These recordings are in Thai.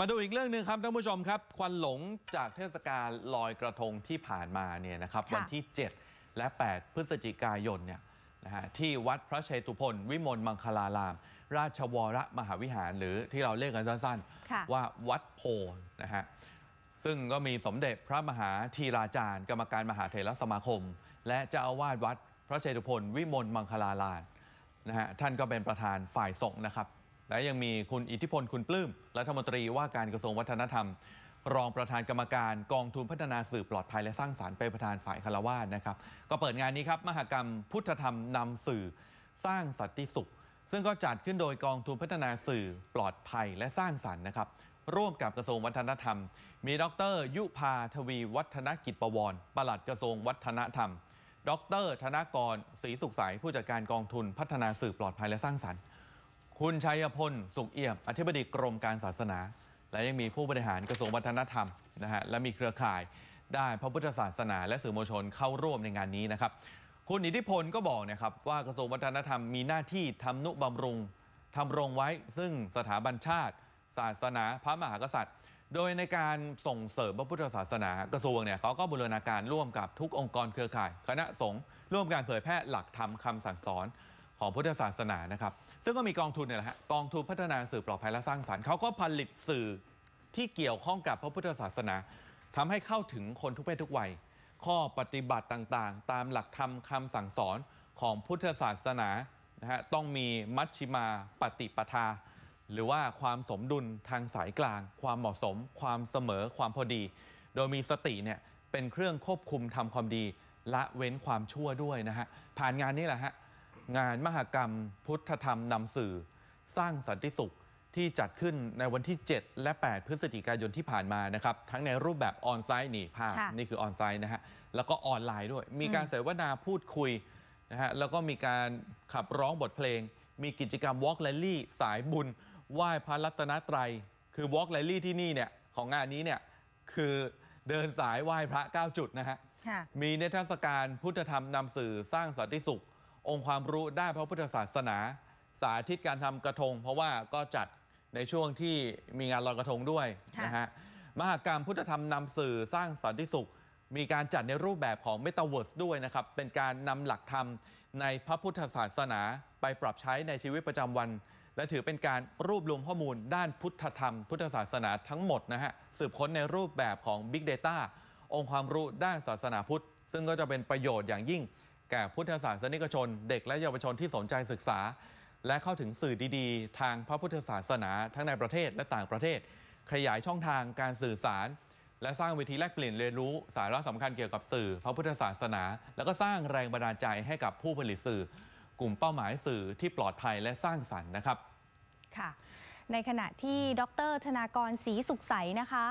มาดูอีกเรื่องหนึ่งครับท่านผู้ชมครับควันหลงจากเทศกาลลอยกระทงที่ผ่านมาเนี่ยนะครับ วันที่7และ8 พฤศจิกายนเนี่ยนะฮะที่วัดพระเชตุพนวิมล มังคลาราม ราชวรมหาวิหารหรือที่เราเรียกกันสั้นๆว่าวัดโพนะฮะซึ่งก็มีสมเด็จพระมหาธีราจารย์กรรมการมหาเถรสมาคม และเจ้าอาวาสวัดพระเชตุพนวิมลมังคลารามนะฮะท่านก็เป็นประธานฝ่ายสงฆ์นะครับและยังมีคุณอิทธิพลคุณปลื้มรัฐมนตรีว่าการกระทรวงวัฒนธรรม รองประธานกรรมการกองทุนพัฒนาสื่อปลอดภัยและสร้างสารรค์เป็นประธานฝ่ายคารวาสนะครับก็เปิดงานนี้ครับมหกรรมพุทธธรรมนำสื่อสร้างสันติสุข ซึ่งก็จัดขึ้นโดยกองทุนพัฒนาสื่อปลอดภัยและสร้างสารรค์นะครับ ร่วมกับกระทรวงวัฒนธรรม มีดร ยุพาทวีวัฒนกิจประวรปลัดกระทรวงวัฒนธรรม ดรธนกรศรีสุขใสผู้จัดการกองทุนพัฒนาสื่อปลอดภัยและสร้างสรรค์คุณชัยพล สุขเอี่ยม อธิบดีกรมการศาสนา และยังมีผู้บริหารกระทรวงวัฒนธรรมนะฮะและมีเครือข่ายด้านพระพุทธศาสนา และสื่อมวลชนเข้าร่วมในงานนี้นะครับ คุณอิทธิพลก็บอกนะครับ ว่ากระทรวงวัฒนธรรมมีหน้าที่ทำนุบำรุง ทำรงไว้ ซึ่งสถาบันชาติ ศาสนาพระมหากษัตริย์ โดยในการส่งเสริมพระพุทธศาสนา กระทรวงเนี่ยเขาก็บูรณาการร่วมกับทุกองค์กรเครือข่ายคณะสงฆ์ร่วมการเผยแพร่หลักธรรมคาสั่งสอนของพุทธศาสนานะครับ ซึ่งก็มีกองทุนเนี่ยแหละฮะกองทุนพัฒนาสื่อปลอดภัยและสร้างสารรค์เขาก็ผลิตสื่อที่เกี่ยวข้องกับพระพุทธศาสนา ทำให้เข้าถึงคนทุกเพศทุกวัย ข้อปฏิบัติต่างๆ ตามหลักธรรมคาสั่งสอนของพุทธศาสนานะฮะต้องมีมัชชิมาปฏิปทา หรือว่าความสมดุลทางสายกลาง ความเหมาะสม ความเสมอความพอดี โดยมีสติเนี่ยเป็นเครื่องควบคุมทำความดีละเว้นความชั่วด้วยนะฮะผ่านงานนี้แหละฮะงานมหกรรมพุทธธรรมนำสื่อสร้างสันติสุขที่จัดขึ้นในวันที่ 7 และ 8 พฤศจิกายนที่ผ่านมานะครับ ทั้งในรูปแบบออนไลน์นี่ ภาพนี่คือออนไลน์นะฮะแล้วก็ออนไลน์ด้วยมีการเสวนาพูดคุยนะฮะแล้วก็มีการขับร้องบทเพลง มีกิจกรรมวอล์กเลลี่สายบุญไหว้พระรัตนตรัยคือวอล์กเลลี่ที่นี่เนี่ยของงานนี้เนี่ยคือเดินสายไหว้พระ9จุดนะฮะมีเนทรศการพุทธธรรมนำสื่อสร้างสันติสุของค์ความรู้ด้านพระพุทธศาสนา สาธิตการทำกระทง เพราะว่าก็จัดในช่วงที่มีงานลอยกระทงด้วย นะฮะ มหากรรมพุทธธรรมนำสื่อสร้างสันติสุข มีการจัดในรูปแบบของเมตาเวิร์สด้วยนะครับ เป็นการนำหลักธรรมในพระพุทธศาสนา ไปปรับใช้ในชีวิตประจำวัน และถือเป็นการรวบรวมข้อมูลด้านพุทธธรรมพุทธศาสนาทั้งหมดนะฮะสืบค้นในรูปแบบของ Big Data องค์ความรู้ด้านศาสนาพุทธ ซึ่งก็จะเป็นประโยชน์อย่างยิ่งแก่พุทธศาสนิกชนเด็กและเยาวชนที่สนใจศึกษา และเข้าถึงสื่อดีๆ ทางพระพุทธศาสนา ทั้งในประเทศและต่างประเทศ ขยายช่องทางการสื่อสาร และสร้างเวทีแลกเปลี่ยนเรียนรู้สาระสำคัญเกี่ยวกับสื่อ พระพุทธศาสนา แล้วก็สร้างแรงบันดาลใจให้กับผู้ผลิตสื่อ กลุ่มเป้าหมายสื่อที่ปลอดภัยและสร้างสรรค์นะครับ ค่ะในขณะที่ดรธนากรศรีสุขใสนะคะ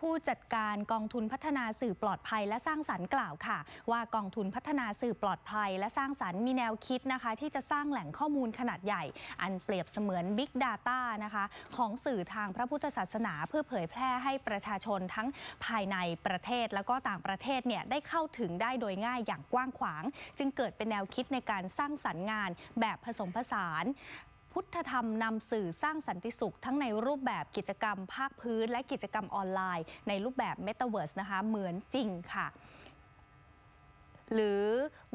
ผู้จัดการกองทุนพัฒนาสื่อปลอดภัยและสร้างสารรค์กล่าวค่ะ ว่ากองทุนพัฒนาสื่อปลอดภัยและสร้างสารรค์มีแนวคิดนะคะ ที่จะสร้างแหล่งข้อมูลขนาดใหญ่ อันเปรียบเสมือน Big Data นะคะของสื่อทางพระพุทธศาสนา เพื่อเผยแพร่ให้ประชาชนทั้งภายในประเทศ แล้วก็ต่างประเทศเนี่ยได้เข้าถึงได้โดยง่ายอย่างกว้างขวาง จึงเกิดเป็นแนวคิดในการสร้างสรรค์งานแบบผสมผสานพุทธธรรมนำสื่อสร้างสันติสุข ทั้งในรูปแบบกิจกรรมภาคพื้น และกิจกรรมออนไลน์ ในรูปแบบเมตาเวิร์สนะคะ เหมือนจริงค่ะหรือ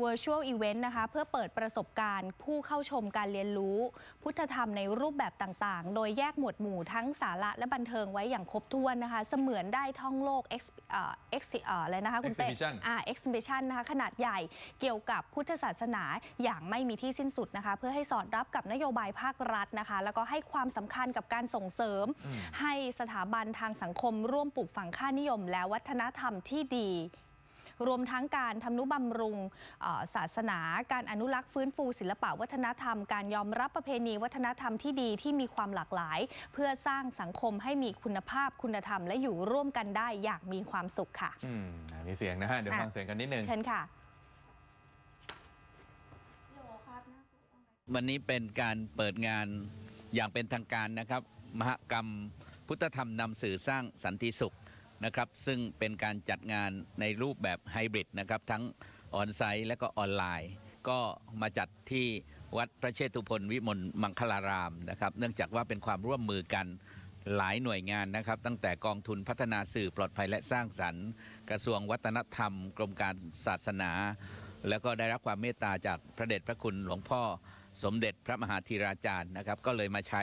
Virtual Event นะคะเพื่อเปิดประสบการณ์ผู้เข้าชมการเรียนรู้ พุทธธรรมในรูปแบบต่างๆ โดยแยกหมวดหมู่ทั้งสาระและบันเทิงไว้อย่างครบถ้วนนะคะเสมือนได้ท่องโลก X เอ็กซ์อะไรนะคะคุณเต้ e อ่า Exhibition นะคะขนาดใหญ่เกี่ยวกับพุทธศาสนาอย่างไม่มีที่สิ้นสุดนะคะเพื่อให้สอดรับกับนโยบายภาครัฐนะคะแล้วก็ให้ความสำคัญกับการส่งเสริม ให้สถาบันทางสังคม ร่วมปลูกฝังค่านิยม และวัฒนธรรมที่ดีรวมทั้งการทำนุบำรุงศาสนา การอนุรักษ์ฟื้นฟูศิลปะวัฒนธรรม การยอมรับประเพณีวัฒนธรรมที่ดีที่มีความหลากหลาย เพื่อสร้างสังคมให้มีคุณภาพคุณธรรมและอยู่ร่วมกันได้อย่างมีความสุขค่ะมมีเสียงนะฮะเดี๋ยวฟังเสียงกันนิดนึงเชิญค่ะวันนี้เป็นการเปิดงานอย่างเป็นทางการนะครับมหกรรมพุทธธรรมนำสื่อสร้างสันติสุขนะครับซึ่งเป็นการจัดงานในรูปแบบไฮบริดนะครับทั้งออนไซต์และก็ออนไลน์ ก็มาจัดที่วัดพระเชตุพนวิมลมังคลารามนะครับเนื่องจากว่าเป็นความร่วมมือกันหลายหน่วยงานนะครับ ตั้งแต่กองทุนพัฒนาสื่อปลอดภัยและสร้างสรรค์ กระทรวงวัฒนธรรม กรมการศาสนา แล้วก็ได้รับความเมตตาจากพระเดชพระคุณหลวงพ่อสมเด็จพระมหาธีราจารย์นะครับ ก็เลยมาใช้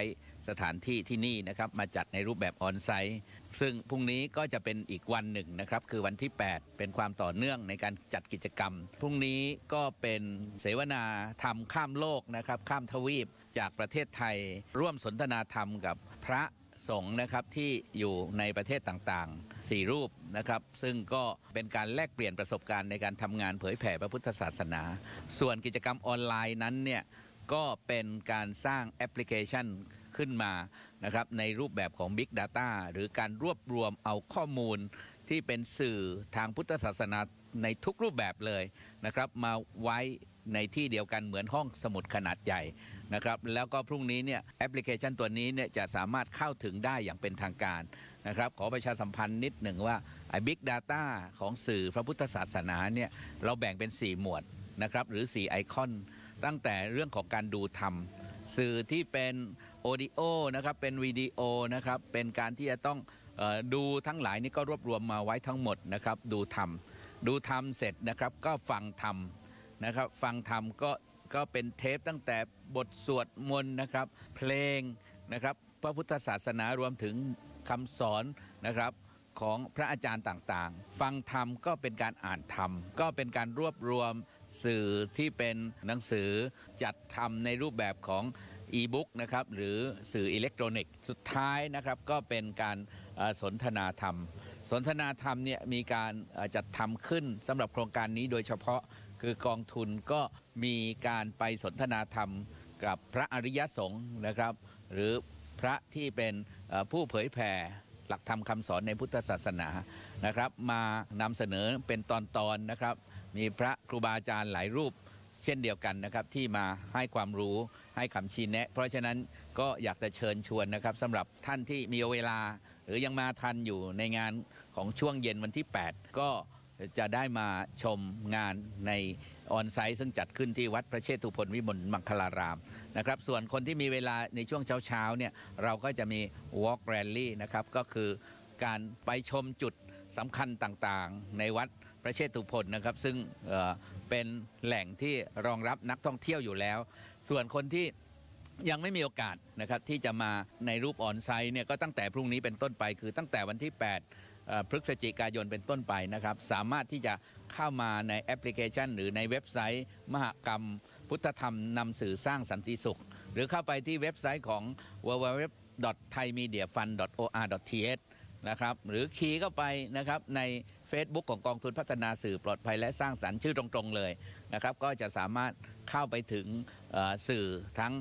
สถานที่ที่นี่นะครับมาจัดในรูปแบบออนไซต์ซึ่งพรุ่งนี้ก็จะเป็นอีกวันหนึ่งนะครับ คือวันที่ 8 เป็นความต่อเนื่องในการจัดกิจกรรมพรุ่งนี้ก็เป็นเสวนาธรรมข้ามโลกนะครับข้ามทวีปจากประเทศไทย ร่วมสนทนาธรรมกับพระสงฆ์นะครับที่อยู่ในประเทศต่างๆ 4 รูปนะครับ ซึ่งก็เป็นการแลกเปลี่ยนประสบการณ์ในการทำงานเผยแผ่พระพุทธศาสนา ส่วนกิจกรรมออนไลน์นั้นเนี่ยก็เป็นการสร้างแอปพลิเคชันขึ้นมานะครับในรูปแบบของ Big Data หรือการรวบรวมเอาข้อมูลที่เป็นสื่อทางพุทธศาสนาในทุกรูปแบบเลยนะครับมาไว้ในที่เดียวกันเหมือนห้องสมุดขนาดใหญ่นะครับแล้วก็พรุ่งนี้เนี่ยแอปพลิเคชันตัวนี้เนี่ยจะสามารถเข้าถึงได้อย่างเป็นทางการนะครับขอประชาสัมพันธ์นิดหนึ่งว่าไอ้บิ๊กดาต้าของสื่อพระพุทธศาสนาเนี่ยเราแบ่งเป็น 4 หมวดนะครับหรือ 4 ไอคอนตั้งแต่เรื่องของการดูธรรมสื่อที่เป็นโอดิโอนะครับเป็นวิดีโอนะครับเป็นการที่จะต้องดูทั้งหลายนี่ก็รวบรวมมาไว้ทั้งหมดนะครับดูธรรมดูธรรมเสร็จนะครับก็ฟังธรรมนะครับฟังธรรมก็ก็เป็นเทปตั้งแต่บทสวดมนต์นะครับ เพลงนะครับพระพุทธศาสนารวมถึงคำสอนนะครับของพระอาจารย์ต่างๆ ฟังธรรมก็เป็นการอ่านธรรมก็เป็นการรวบรวมสื่อที่เป็นหนังสือจัดทำในรูปแบบของอีบุ๊กนะครับหรือสื่ออิเล็กทรอนิกส์สุดท้ายนะครับ ก็เป็นการสนทนาธรรม สนทนาธรรมเนี่ยมีการจัดทำขึ้นสำหรับโครงการนี้โดยเฉพาะคือกองทุนก็มีการไปสนทนาธรรม กับพระอริยสงฆ์นะครับ หรือพระที่เป็นผู้เผยแผ่หลักธรรมคำสอนในพุทธศาสนานะครับ มานำเสนอเป็นตอนๆนนะครับมีพระครูบาอาจารย์หลายรูป เช่นเดียวกันนะครับที่มาให้ความรู้ให้คำชี้แนะเพราะฉะนั้นก็อยากจะเชิญชวนนะครับสำหรับท่านที่มีเวลาหรือยังมาทันอยู่ในงานของช่วงเย็นวันที่ 8 ก็จะได้มาชมงานในออนไซต์ ซึ่งจัดขึ้นที่วัดพระเชตุพนวิมลมังคลารามนะครับส่วนคนที่มีเวลาในช่วงเช้าๆเนี่ยเราก็จะมี Walk Rally นะครับก็คือการไปชมจุดสำคัญต่างๆ ในวัดระเชตุพนนะครับซึ่งเป็นแหล่งที่รองรับนักท่องเที่ยวอยู่แล้ว ส่วนคนที่ยังไม่มีโอกาสนะครับที่จะมาในรูปออนไซต์เนี่ยก็ตั้งแต่พรุ่งนี้เป็นต้นไป คือตั้งแต่วันที่8พฤศจิกายนเป็นต้นไปนะครับ สามารถที่จะเข้ามาในแอปพลิเคชัน หรือในเว็บไซต์ มหกรรม พุทธธรรมนำสื่อสร้างสันติสุข หรือเข้าไปที่เว็บไซต์ของ www.thaimediafund.or.th นะครับหรือคีย์เข้าไปนะครับใน Facebook ของกองทุนพัฒนาสื่อปลอดภัยและสร้างสรรค์ชื่อตรงๆเลยนะครับก็จะสามารถเข้าไปถึงสื่อทั้ง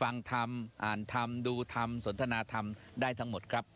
ฟังธรรม อ่านธรรม ดูธรรมสนทนาธรรมได้ทั้งหมดครับ